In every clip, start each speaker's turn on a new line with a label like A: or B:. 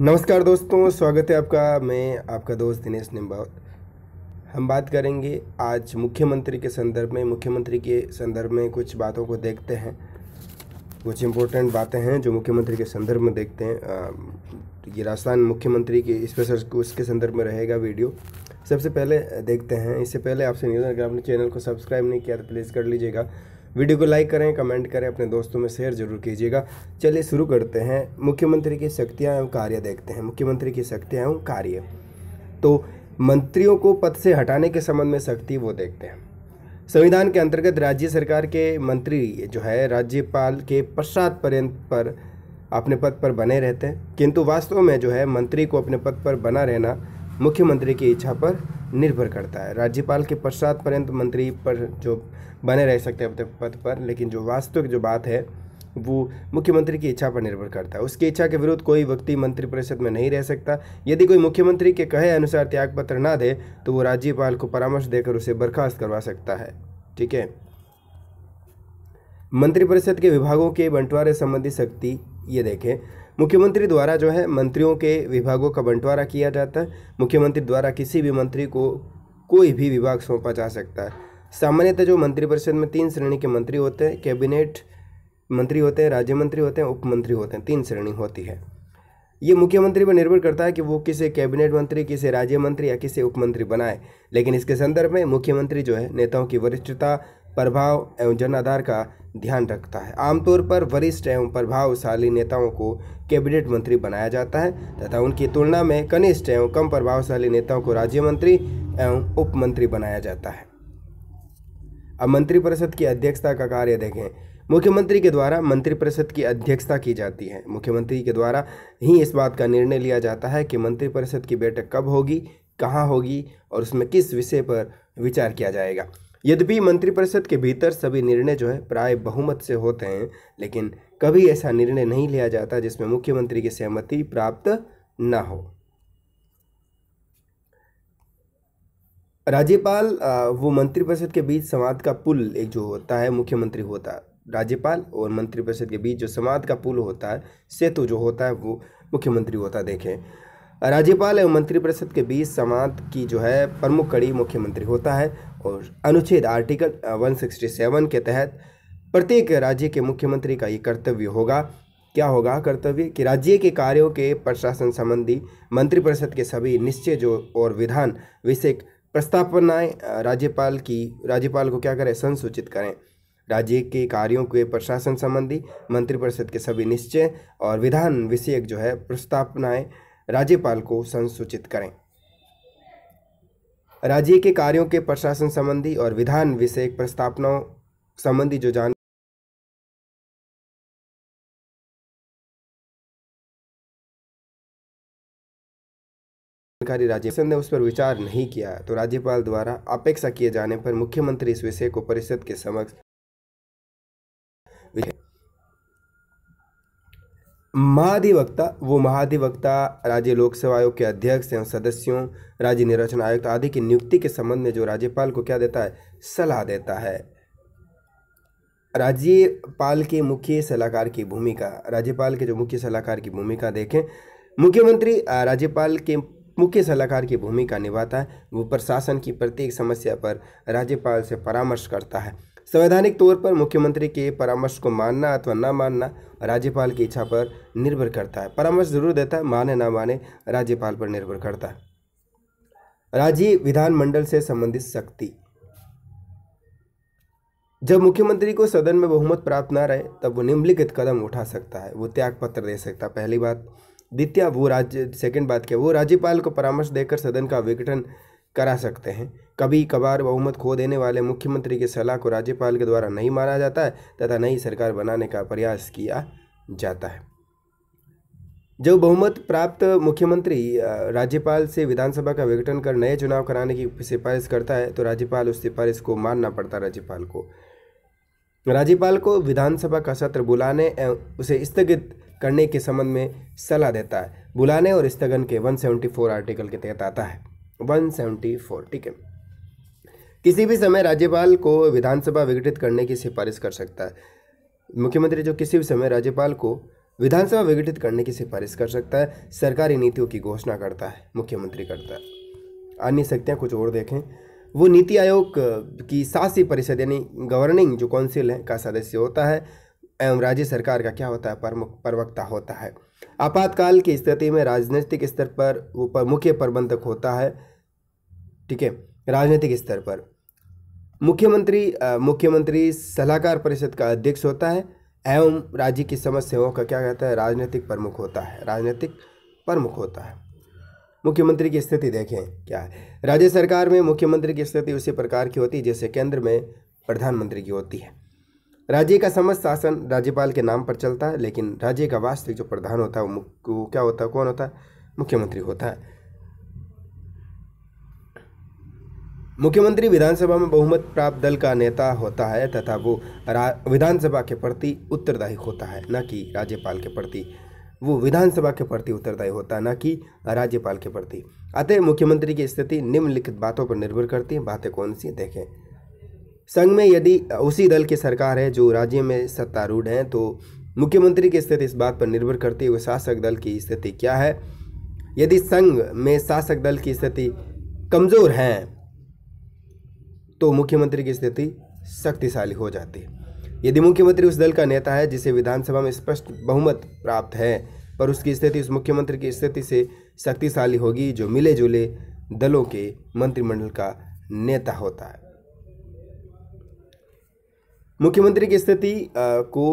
A: नमस्कार दोस्तों स्वागत है आपका मैं आपका दोस्त दिनेश निम्बावत हम बात करेंगे आज मुख्यमंत्री के संदर्भ में मुख्यमंत्री के संदर्भ में कुछ बातों को देखते हैं कुछ इम्पोर्टेंट बातें हैं जो मुख्यमंत्री के संदर्भ में देखते हैं ये राजस्थान मुख्यमंत्री के स्पेशल उसके संदर्भ में रहेगा वीडियो सबसे पहले देखते हैं इससे पहले आपसे निवेदन अगर आपने चैनल को सब्सक्राइब नहीं किया तो प्लीज़ कर लीजिएगा वीडियो को लाइक करें कमेंट करें अपने दोस्तों में शेयर जरूर कीजिएगा चलिए शुरू करते हैं मुख्यमंत्री की शक्तियाँ एवं कार्य देखते हैं मुख्यमंत्री की शक्तियाँ एवं कार्य तो मंत्रियों को पद से हटाने के संबंध में शक्ति वो देखते हैं संविधान के अंतर्गत राज्य सरकार के मंत्री जो है राज्यपाल के पश्चात पर्यंत पर अपने पद पर बने रहते हैं किंतु वास्तव में जो है मंत्री को अपने पद पर बना रहना मुख्यमंत्री की इच्छा पर निर्भर करता है राज्यपाल के पश्चात पर्यंत मंत्री पर जो बने रह सकते हैं अपने पद पर लेकिन जो वास्तविक जो बात है वो मुख्यमंत्री की इच्छा पर निर्भर करता है उसकी इच्छा के विरुद्ध कोई व्यक्ति मंत्रिपरिषद में नहीं रह सकता यदि कोई मुख्यमंत्री के कहे अनुसार त्यागपत्र ना दे तो वो राज्यपाल को परामर्श देकर उसे बर्खास्त करवा सकता है ठीक है मंत्रिपरिषद के विभागों के बंटवारे संबंधी शक्ति ये देखें मुख्यमंत्री द्वारा जो है मंत्रियों के विभागों का बंटवारा किया जाता है मुख्यमंत्री द्वारा किसी भी मंत्री को कोई भी विभाग सौंपा जा सकता है सामान्यतः जो मंत्रिपरिषद में तीन श्रेणी के मंत्री होते हैं कैबिनेट मंत्री होते हैं राज्य मंत्री होते हैं उप मंत्री होते हैं तीन श्रेणी होती है ये मुख्यमंत्री पर निर्भर करता है कि वो किसे कैबिनेट मंत्री किसे राज्य मंत्री या किसे उपमंत्री बनाए लेकिन इसके संदर्भ में मुख्यमंत्री जो है नेताओं की वरिष्ठता प्रभाव एवं जनाधार का ध्यान रखता है आमतौर पर वरिष्ठ एवं प्रभावशाली नेताओं को कैबिनेट मंत्री बनाया जाता है तथा उनकी तुलना में कनिष्ठ एवं कम प्रभावशाली नेताओं को राज्य मंत्री एवं उप मंत्री बनाया जाता है अब मंत्रिपरिषद की अध्यक्षता का कार्य देखें मुख्यमंत्री के द्वारा मंत्रिपरिषद की अध्यक्षता की जाती है मुख्यमंत्री के द्वारा ही इस बात का निर्णय लिया जाता है कि मंत्रिपरिषद की बैठक कब होगी कहाँ होगी और उसमें किस विषय पर विचार किया जाएगा यद्यपि मंत्रिपरिषद के भीतर सभी निर्णय जो है प्राय बहुमत से होते हैं लेकिन कभी ऐसा निर्णय नहीं लिया जाता जिसमें मुख्यमंत्री की सहमति प्राप्त न हो राज्यपाल वो मंत्रिपरिषद के बीच संवाद का पुल एक जो होता है मुख्यमंत्री होता है राज्यपाल और मंत्रिपरिषद के बीच जो संवाद का पुल होता है सेतु जो होता है वो मुख्यमंत्री होता देखें राज्यपाल एवं मंत्रिपरिषद के बीच समात की जो है प्रमुख कड़ी मुख्यमंत्री होता है और अनुच्छेद आर्टिकल 167 के तहत प्रत्येक राज्य के मुख्यमंत्री का ये कर्तव्य होगा क्या होगा कर्तव्य कि राज्य के कार्यों के प्रशासन संबंधी मंत्रिपरिषद के सभी निश्चय जो और विधान विषय प्रस्तावनाएं राज्यपाल की राज्यपाल को क्या करें संसूचित करें राज्य के कार्यों के प्रशासन संबंधी मंत्रिपरिषद के सभी निश्चय और विधान विषयक जो है प्रस्तावनाएं राज्यपाल को संसूचित करें राज्य के कार्यों के प्रशासन संबंधी और विधान विषय प्रस्तावनाओं संबंधी जो जान जानकारी राज्य ने उस पर विचार नहीं किया तो राज्यपाल द्वारा अपेक्षा किए जाने पर मुख्यमंत्री इस विषय को परिषद के समक्ष महाधिवक्ता वो महाधिवक्ता राज्य लोक सेवा आयोग के अध्यक्ष एवं सदस्यों राज्य निर्वाचन आयुक्त आदि की नियुक्ति के संबंध में जो राज्यपाल को क्या देता है सलाह देता है राज्यपाल के मुख्य सलाहकार की भूमिका राज्यपाल के जो मुख्य सलाहकार की भूमिका देखें मुख्यमंत्री राज्यपाल के मुख्य सलाहकार की भूमिका निभाता है वो प्रशासन की प्रत्येक समस्या पर राज्यपाल से परामर्श करता है संवैधानिक तौर पर मुख्यमंत्री के परामर्श को मानना अथवा न मानना राज्यपाल की इच्छा पर निर्भर करता है परामर्श जरूर देता है माने ना माने राज्यपाल पर निर्भर करता है राज्य विधानमंडल से संबंधित शक्ति जब मुख्यमंत्री को सदन में बहुमत प्राप्त ना रहे तब वो निम्नलिखित कदम उठा सकता है वो त्याग पत्र दे सकता है पहली बात द्वितीय वो राज्य सेकंड बात क्या वो राज्यपाल को परामर्श देकर सदन का विघटन करा सकते हैं कभी कभार बहुमत खो देने वाले मुख्यमंत्री की सलाह को राज्यपाल के द्वारा नहीं माना जाता है तथा नई सरकार बनाने का प्रयास किया जाता है जो बहुमत प्राप्त मुख्यमंत्री राज्यपाल से विधानसभा का विघटन कर नए चुनाव कराने की सिफारिश करता है तो राज्यपाल उस सिफारिश को मानना पड़ता है राज्यपाल को राज्यपाल को विधानसभा का सत्र बुलाने एवं उसे स्थगित करने के संबंध में सलाह देता है बुलाने और स्थगन के 174 आर्टिकल के तहत आता है 174 ठीक है किसी भी समय राज्यपाल को विधानसभा विघटित करने की सिफारिश कर सकता है मुख्यमंत्री जो किसी भी समय राज्यपाल को विधानसभा विघटित करने की सिफारिश कर सकता है सरकारी नीतियों की घोषणा करता है मुख्यमंत्री करता है अन्य शक्तियाँ कुछ और देखें वो नीति आयोग की शासी परिषद यानी गवर्निंग जो काउंसिल है का सदस्य होता है एवं राज्य सरकार का क्या होता है प्रमुख प्रवक्ता होता है आपातकाल की स्थिति में राजनीतिक स्तर पर वो पर मुख्य प्रबंधक होता है ठीक है राजनीतिक स्तर पर मुख्यमंत्री मुख्यमंत्री सलाहकार परिषद का अध्यक्ष होता है एवं राज्य की समस्याओं का क्या कहता है राजनीतिक प्रमुख होता है राजनीतिक प्रमुख होता है मुख्यमंत्री की स्थिति देखें क्या है राज्य सरकार में मुख्यमंत्री की स्थिति उसी प्रकार की होती है जैसे केंद्र में प्रधानमंत्री की होती है राज्य का समस्त शासन राज्यपाल के नाम पर चलता है लेकिन राज्य का वास्तविक जो प्रधान होता है वो, वो क्या होता है कौन होता है मुख्यमंत्री होता है मुख्यमंत्री विधानसभा में बहुमत प्राप्त दल का नेता होता है तथा वो विधानसभा के प्रति उत्तरदायी होता है न कि राज्यपाल के प्रति वो विधानसभा के प्रति उत्तरदायी होता है न कि राज्यपाल के प्रति अतः मुख्यमंत्री की स्थिति निम्नलिखित बातों पर निर्भर करती है बातें कौन सी देखें संघ में यदि उसी दल की सरकार है जो राज्य में सत्तारूढ़ हैं तो मुख्यमंत्री की स्थिति इस बात पर निर्भर करती है वो शासक दल की स्थिति क्या है यदि संघ में शासक दल की स्थिति कमज़ोर है तो मुख्यमंत्री की स्थिति शक्तिशाली हो जाती है यदि मुख्यमंत्री उस दल का नेता है जिसे विधानसभा में स्पष्ट बहुमत प्राप्त है पर उसकी स्थिति उस मुख्यमंत्री की स्थिति से शक्तिशाली होगी जो मिले जुले दलों के मंत्रिमंडल का नेता होता है मुख्यमंत्री की स्थिति को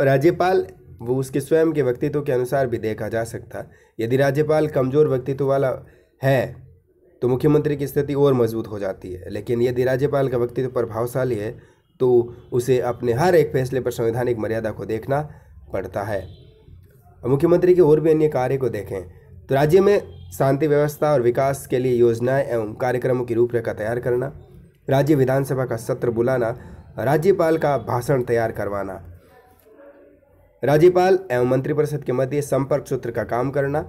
A: राज्यपाल वो उसके स्वयं के व्यक्तित्व के अनुसार भी देखा जा सकता यदि राज्यपाल कमजोर व्यक्तित्व वाला है तो मुख्यमंत्री की स्थिति और मजबूत हो जाती है लेकिन यदि राज्यपाल का व्यक्तित्व प्रभावशाली है तो उसे अपने हर एक फैसले पर संवैधानिक मर्यादा को देखना पड़ता है मुख्यमंत्री के और भी अन्य कार्य को देखें तो राज्य में शांति व्यवस्था और विकास के लिए योजनाएं एवं कार्यक्रमों की रूपरेखा तैयार करना राज्य विधानसभा का सत्र बुलाना राज्यपाल का भाषण तैयार करवाना राज्यपाल एवं मंत्रिपरिषद के मध्य संपर्क सूत्र का काम करना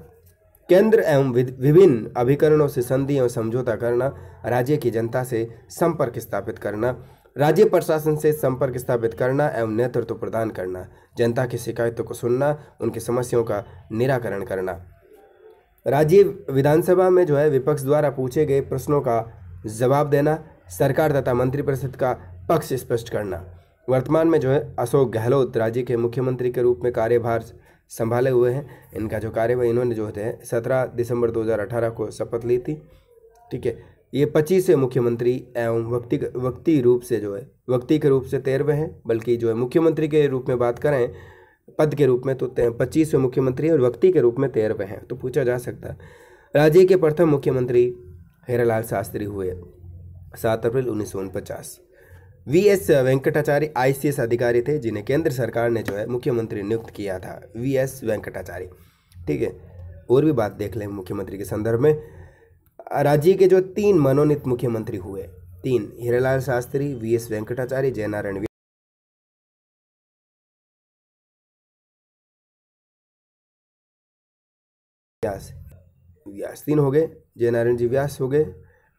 A: केंद्र एवं विभिन्न अभिकरणों से संधि एवं समझौता करना राज्य की जनता से संपर्क स्थापित करना राज्य प्रशासन से संपर्क स्थापित करना एवं नेतृत्व तो प्रदान करना जनता की शिकायतों को सुनना उनकी समस्याओं का निराकरण करना राज्य विधानसभा में जो है विपक्ष द्वारा पूछे गए प्रश्नों का जवाब देना सरकार तथा मंत्रिपरिषद का पक्ष स्पष्ट करना वर्तमान में जो है अशोक गहलोत राज्य के मुख्यमंत्री के रूप में कार्यभार संभाले हुए हैं इनका जो कार्यभार इन्होंने जो होते हैं सत्रह दिसंबर 2018 को शपथ ली थी ठीक है ये पच्चीस मुख्यमंत्री एवं व्यक्ति व्यक्ति रूप से जो है व्यक्ति के रूप से तेरहवें हैं बल्कि जो है मुख्यमंत्री के रूप में बात करें पद के रूप में तो पच्चीसवें मुख्यमंत्री और व्यक्ति के रूप में तेरहवें हैं तो पूछा जा सकता है राज्य के प्रथम मुख्यमंत्री हेरालाल शास्त्री हुए सात अप्रैल उन्नीस वी एस वेंकटाचार्य आईसीएस अधिकारी थे जिन्हें केंद्र सरकार ने जो है मुख्यमंत्री नियुक्त किया था वी एस वेंकटाचार्य ठीक है और भी बात देख लें मुख्यमंत्री के संदर्भ में राज्य के जो तीन मनोनीत मुख्यमंत्री हुए तीन हीरालाल शास्त्री वी एस वेंकटाचार्य जयनारायण व्यास व्यास तीन हो गए जयनारायण जी व्यास हो गए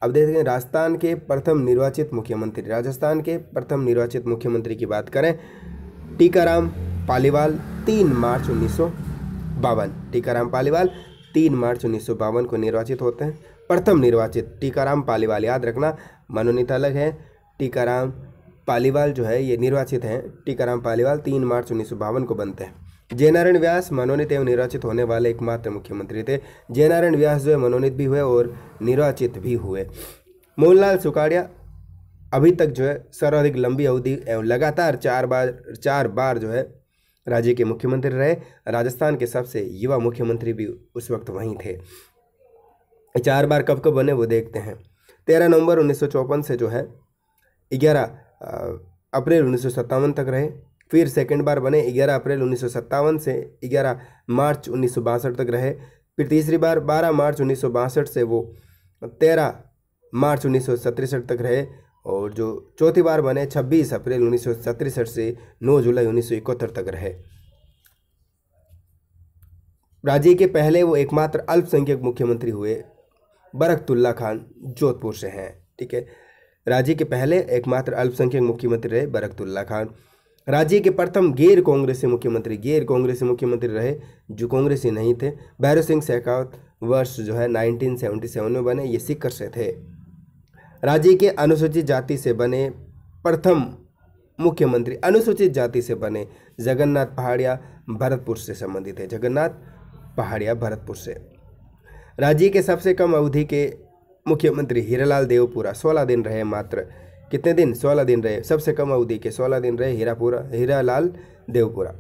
A: अब देख सकते हैं राजस्थान के प्रथम निर्वाचित मुख्यमंत्री राजस्थान के प्रथम निर्वाचित मुख्यमंत्री की बात करें टीकाराम पालीवाल तीन मार्च उन्नीस टीकाराम पालीवाल तीन मार्च उन्नीस को निर्वाचित होते हैं प्रथम निर्वाचित टीकाराम पालीवाल याद रखना मनोनीत अलग है टीकाराम पालीवाल जो है ये निर्वाचित हैं टीकाराम पालीवाल तीन मार्च उन्नीस को बनते हैं जयनारायण व्यास मनोनीत एवं निर्वाचित होने वाले एकमात्र मुख्यमंत्री थे जयनारायण व्यास जो है मनोनीत भी हुए और निर्वाचित भी हुए मोहनलाल सुखाड़िया अभी तक जो है सर्वाधिक लंबी अवधि एवं लगातार चार बार चार बार जो है राज्य के मुख्यमंत्री रहे राजस्थान के सबसे युवा मुख्यमंत्री भी उस वक्त वहीं थे चार बार कब कब बने वो देखते हैं तेरह नवंबर उन्नीस से जो है ग्यारह अप्रैल उन्नीस तक रहे फिर सेकेंड बार बने ग्यारह अप्रैल उन्नीस से ग्यारह मार्च उन्नीस तक रहे फिर तीसरी बार बारह मार्च उन्नीस से वो तेरह मार्च उन्नीस तक रहे और जो चौथी बार बने 26 अप्रैल उन्नीस से 9 जुलाई उन्नीस तक रहे राज्य के पहले वो एकमात्र अल्पसंख्यक मुख्यमंत्री हुए बरकतुल्ला खान जोधपुर से हैं ठीक है राज्य के पहले एकमात्र अल्पसंख्यक मुख्यमंत्री रहे बरकतुल्ला खान राज्य के प्रथम गैर कांग्रेसी मुख्यमंत्री गैर कांग्रेसी मुख्यमंत्री रहे जो कांग्रेसी नहीं थे भैरव सिंह शेखावत वर्ष जो है 1977 में बने ये सिक्कर से थे राज्य के अनुसूचित जाति से बने प्रथम मुख्यमंत्री अनुसूचित जाति से बने जगन्नाथ पहाड़िया भरतपुर से संबंधित है जगन्नाथ पहाड़िया भरतपुर से राज्य के सबसे कम अवधि के मुख्यमंत्री हीरालाल देवपुरा सोलह दिन रहे मात्र कितने दिन सोलह दिन रहे सबसे कम अवधि के सोलह दिन रहे हीरापुरा हीरालाल देवपुरा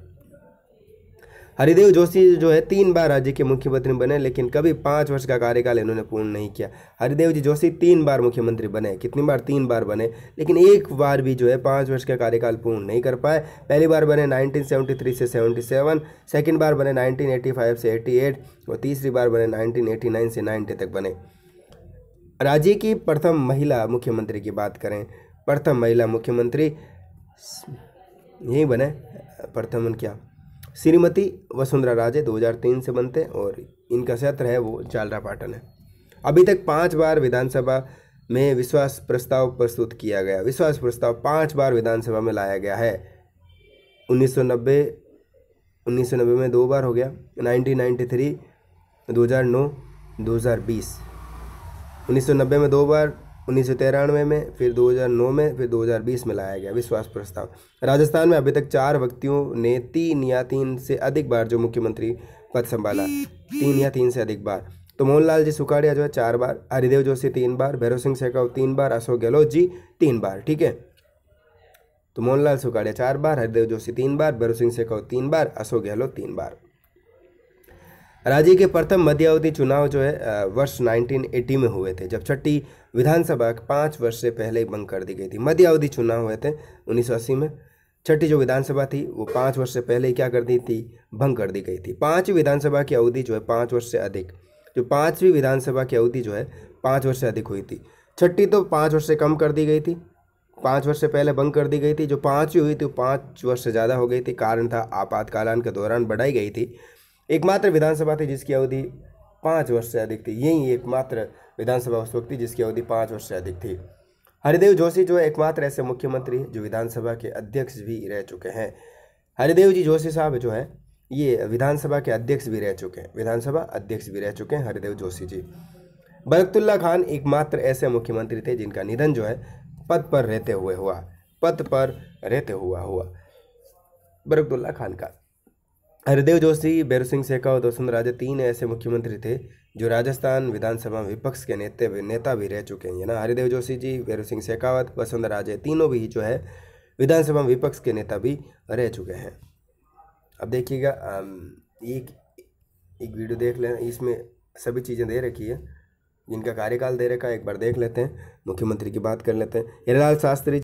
A: हरिदेव जोशी जो है तीन बार राज्य के मुख्यमंत्री बने लेकिन कभी पाँच वर्ष का कार्यकाल इन्होंने पूर्ण नहीं किया हरिदेव जी जोशी तीन बार मुख्यमंत्री बने कितनी बार तीन बार बने लेकिन एक बार भी जो है पाँच वर्ष का कार्यकाल पूर्ण नहीं कर पाए पहली बार बने 1973 से 77 सेकेंड बार बने 1985 से 88 और तीसरी बार बने 1989 से 90 तक बने राज्य की प्रथम महिला मुख्यमंत्री की बात करें प्रथम महिला मुख्यमंत्री यही बने प्रथम क्या श्रीमती वसुंधरा राजे 2003 से बनते हैं और इनका क्षेत्र है वो जालरापाटन है अभी तक पाँच बार विधानसभा में विश्वास प्रस्ताव प्रस्तुत किया गया विश्वास प्रस्ताव पाँच बार विधानसभा में लाया गया है 1990 1990 में दो बार हो गया 1993 2009 2020 1990 में दो बार उन्नीस में फिर 2009 में फिर 2020 में लाया गया विश्वास प्रस्ताव राजस्थान में अभी तक चार व्यक्तियों ने तीन या तीन से अधिक बार जो मुख्यमंत्री पद संभाला तीन या तीन से अधिक बार तो मोहनलाल जी सुखाड़िया जो है चार बार हरिदेव जोशी तीन बार भैरव सिंह सहकाव तीन बार अशोक गहलोत जी तीन बार ठीक है तो मोहनलाल सुखाड़िया चार बार हरिदेव जोशी तीन बार भैरव सिंह सहकाव तीन बार अशोक गहलोत तीन बार राज्य के प्रथम मध्यावधि चुनाव जो है वर्ष 1980 में हुए थे जब छठी विधानसभा पाँच वर्ष से पहले ही बंद कर दी गई थी मध्यावधि चुनाव हुए थे उन्नीस में छठी जो विधानसभा थी वो पाँच वर्ष से पहले ही क्या कर दी थी भंग कर दी गई थी पाँच विधानसभा की अवधि जो है पाँच वर्ष से अधिक जो पाँचवीं विधानसभा की अवधि जो है पाँच वर्ष से अधिक हुई थी छठी तो पाँच वर्ष से कम कर दी गई थी पाँच वर्ष से पहले बंद कर दी गई थी जो पाँचवीं हुई थी वो पाँच वर्ष से ज़्यादा हो गई थी कारण था आपातकालान के दौरान बढ़ाई गई थी एकमात्र विधानसभा थी जिसकी अवधि पाँच वर्ष से अधिक थी यही एकमात्र विधानसभा उस वक्त थी जिसकी अवधि पाँच वर्ष से अधिक थी हरिदेव जोशी जो है एकमात्र ऐसे मुख्यमंत्री जो विधानसभा के अध्यक्ष भी रह चुके हैं हरिदेव जी जोशी साहब जो है ये विधानसभा के अध्यक्ष भी रह चुके हैं विधानसभा अध्यक्ष भी रह चुके हैं हरिदेव जोशी जी बरकतुल्ला खान एकमात्र ऐसे मुख्यमंत्री थे जिनका निधन जो है पद पर रहते हुए हुआ पद पर रहते हुआ हुआ बरकतुल्ला खान का हरिदेव जोशी बैरू सिंह शेखावत और वसुंधरा राजे तीन ऐसे मुख्यमंत्री थे जो राजस्थान विधानसभा में विपक्ष के नेता नेता भी रह चुके हैं ना हरिदेव जोशी जी बैरू सिंह शेखावत वसुंधरा राजे तीनों भी जो है विधानसभा में विपक्ष के नेता भी रह चुके हैं अब देखिएगा एक एक वीडियो देख लें इसमें सभी चीज़ें दे रखी है जिनका कार्यकाल दे रखा है एक बार देख लेते हैं मुख्यमंत्री की बात कर लेते हैं हिरलाल शास्त्री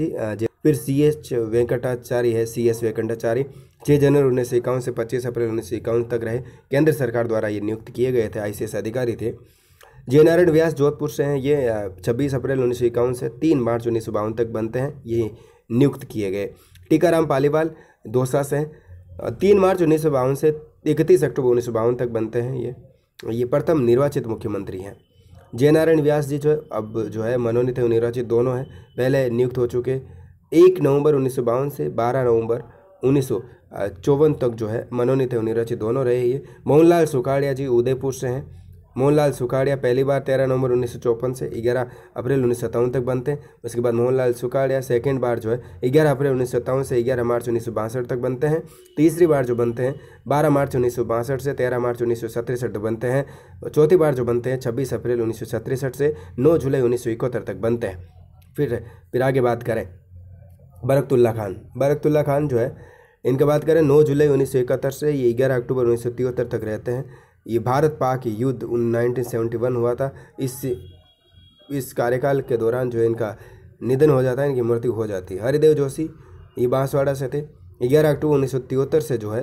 A: जी फिर सी एच वेंकटाचार्य है सी एस वेंकटाचार्य छः जनवरी उन्नीस सौ इक्यावन से पच्चीस अप्रैल उन्नीस सौ इक्यावन तक रहे केंद्र सरकार द्वारा ये नियुक्त किए गए थे आईसीएस अधिकारी थे जे नारायण व्यास जोधपुर से हैं ये छब्बीस अप्रैल उन्नीस सौ इक्यावन से तीन मार्च उन्नीस सौ बावन तक बनते हैं ये नियुक्त किए गए टीकाराम पालीवाल दौसा से तीन मार्च उन्नीस सौ बावन से इकतीस अक्टूबर उन्नीस सौ बावन तक बनते हैं ये ये प्रथम निर्वाचित मुख्यमंत्री हैं जय नारायण व्यास जी जो अब जो है मनोनीत एवं निर्वाचित दोनों हैं पहले नियुक्त हो चुके एक नवंबर उन्नीस से बारह नवंबर उन्नीस चौवन तक जो है मनोनीत एवं निर्वाचित दोनों रहे ये मोहनलाल सुखाड़िया जी उदयपुर से हैं मोहनलाल सुखाड़िया पहली बार तेरह नवंबर उन्नीस से ग्यारह अप्रैल उन्नीस तक बनते हैं उसके बाद मोहनलाल सुखाड़िया सेकेंड बार जो है ग्यारह अप्रैल उन्नीस से ग्यारह मार्च उन्नीस तक बनते हैं तीसरी बार जो बनते हैं बारह मार्च उन्नीस से तेरह मार्च उन्नीस तक बनते हैं चौथी बार जो बनते हैं छब्बीस अप्रैल उन्नीस से नौ जुलाई उन्नीस तक बनते हैं फिर फिर आगे बात करें बरकतुल्ला खान बरकतुल्ला खान जो है इनके बात करें नौ जुलाई उन्नीस से ये ग्यारह अक्टूबर उन्नीस तक रहते हैं ये भारत पाक युद्ध उन 1971 हुआ था इस इस कार्यकाल के दौरान जो इनका निधन हो जाता है इनकी मृत्यु हो जाती है हरिदेव जोशी ये बांसवाड़ा से थे ग्यारह अक्टूबर उन्नीस से जो है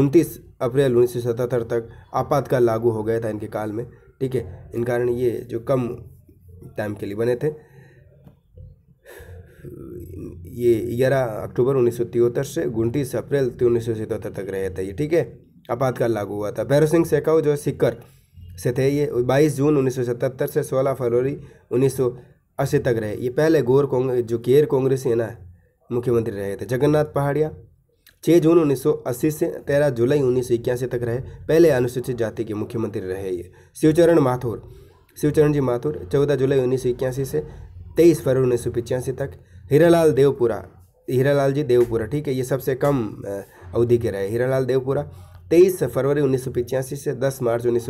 A: उनतीस अप्रैल उन्नीस तक आपातकाल लागू हो गया था इनके काल में ठीक है इन कारण ये जो कम टाइम के लिए बने थे ये ग्यारह अक्टूबर उन्नीस से उनतीस अप्रैल उन्नीस तक रहे थे ये ठीक है आपातकाल लागू हुआ था भैरव सिंह शेखाव जो सिक्कर से थे ये 22 जून 1977 से 16 फरवरी 1980 तक रहे ये पहले गोर कांग्रेस जो केयर कांग्रेस है ना मुख्यमंत्री रहे थे जगन्नाथ पहाड़िया छः जून 1980 से 13 जुलाई उन्नीस तक रहे पहले अनुसूचित जाति के मुख्यमंत्री रहे ये शिवचरण माथुर शिवचरण जी माथुर 14 जुलाई उन्नीस से 23 फरवरी उन्नीस तक हीरालाल देवपुरा हीरालाल जी देवपुरा ठीक है ये सबसे कम अवधि के रहे हीरालाल देवपुरा तेईस फरवरी उन्नीस से दस मार्च उन्नीस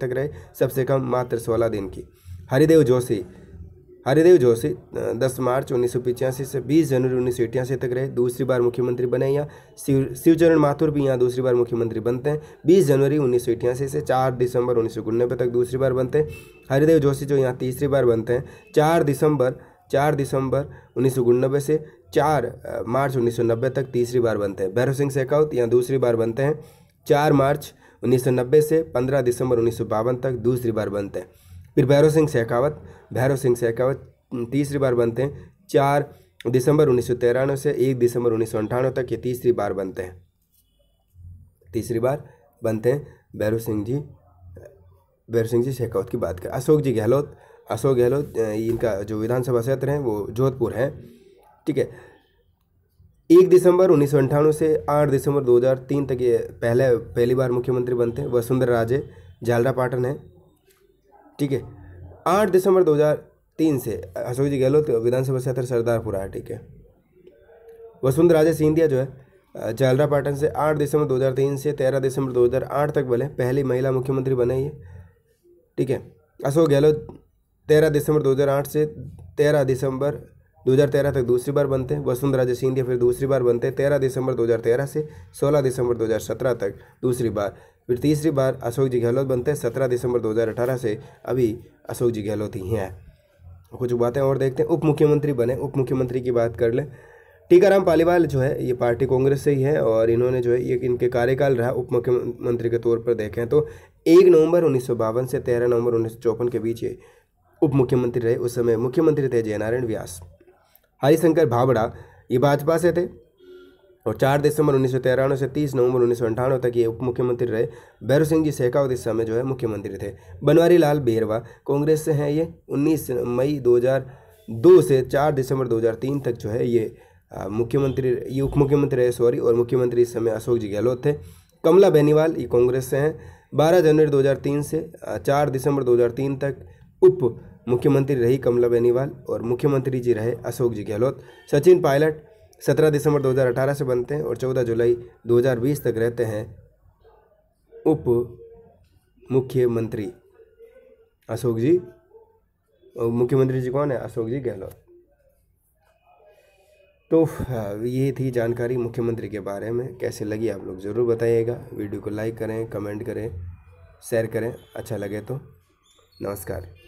A: तक रहे सबसे कम मात्र सोलह दिन की हरिदेव जोशी हरिदेव जोशी 10 मार्च उन्नीस से 20 जनवरी उन्नीस तक रहे दूसरी बार मुख्यमंत्री बने यहाँ शिव शिवचरण माथुर भी यहाँ दूसरी बार मुख्यमंत्री बनते हैं 20 जनवरी उन्नीस से 4 दिसंबर उन्नीस तक दूसरी बार बनते हैं हरिदेव जोशी जो यहाँ तीसरी बार बनते हैं चार दिसंबर चार दिसंबर उन्नीस से चार मार्च उन्नीस तक तीसरी बार बनते हैं भैरव सिंह शेखावत यहाँ दूसरी बार बनते हैं चार मार्च 1990 से 15 दिसंबर उन्नीस तक दूसरी बार बनते हैं फिर भैरव सिंह शेखावत भैरव सिंह शेखावत तीसरी बार बनते हैं चार दिसंबर उन्नीस से एक दिसंबर उन्नीस तक ये तीसरी बार बनते हैं तीसरी बार बनते हैं भैरव सिंह जी भैरव सिंह जी शेखावत की बात करें अशोक जी गहलोत अशोक गहलोत इनका जो विधानसभा क्षेत्र हैं वो जोधपुर है ठीक है एक दिसंबर उन्नीस से आठ दिसंबर 2003 तक ये पहले पहली बार मुख्यमंत्री बनते हैं वसुंधरा राजे झालरा पाटन है ठीक है आठ दिसंबर 2003 से अशोक जी गहलोत विधानसभा क्षेत्र सरदारपुरा है ठीक है वसुंधरा राजे सिंधिया जो है झालरा पाटन से आठ दिसंबर 2003 से तेरह दिसंबर 2008 तक बने पहली महिला मुख्यमंत्री बने ये ठीक है अशोक गहलोत तेरह दिसंबर आठ से तेरह दिसंबर 2013 तक दूसरी बार बनते हैं वसुंधरा राजे सिंधिया फिर दूसरी बार बनते हैं तेरह दिसंबर 2013 से 16 दिसंबर 2017 तक दूसरी बार फिर तीसरी बार अशोक जी गहलोत बनते हैं सत्रह दिसंबर 2018 से अभी अशोक जी गहलोत ही हैं कुछ बातें और देखते हैं उप मुख्यमंत्री बने उप मुख्यमंत्री की बात कर लें टीकाराम पालीवाल जो है ये पार्टी कांग्रेस से ही है और इन्होंने जो है ये इनके कार्यकाल रहा उप मुख्यमंत्री के तौर पर देखें तो एक नवंबर उन्नीस से तेरह नवंबर उन्नीस के बीच ये उप मुख्यमंत्री रहे उस समय मुख्यमंत्री थे जयनारायण व्यास हरिशंकर भाबड़ा ये भाजपा से थे और 4 दिसंबर उन्नीस से 30 नवंबर उन्नीस तक ये उप मुख्यमंत्री रहे भैरव सिंह जी शेखावत इस समय जो है मुख्यमंत्री थे बनवारी लाल बेरवा कांग्रेस से हैं ये 19 मई 2002 से 4 दिसंबर 2003 तक जो है ये मुख्यमंत्री ये उप मुख्यमंत्री रहे सॉरी और मुख्यमंत्री इस समय अशोक जी गहलोत थे कमला बेनीवाल ये कांग्रेस से हैं बारह जनवरी दो से चार दिसंबर दो तक उप मुख्यमंत्री रही कमला बेनीवाल और मुख्यमंत्री जी रहे अशोक जी गहलोत सचिन पायलट 17 दिसंबर 2018 से बनते हैं और 14 जुलाई 2020 तक रहते हैं उप मुख्यमंत्री अशोक जी और मुख्यमंत्री जी कौन है अशोक जी गहलोत तो हाँ, ये थी जानकारी मुख्यमंत्री के बारे में कैसे लगी आप लोग ज़रूर बताइएगा वीडियो को लाइक करें कमेंट करें शेयर करें अच्छा लगे तो नमस्कार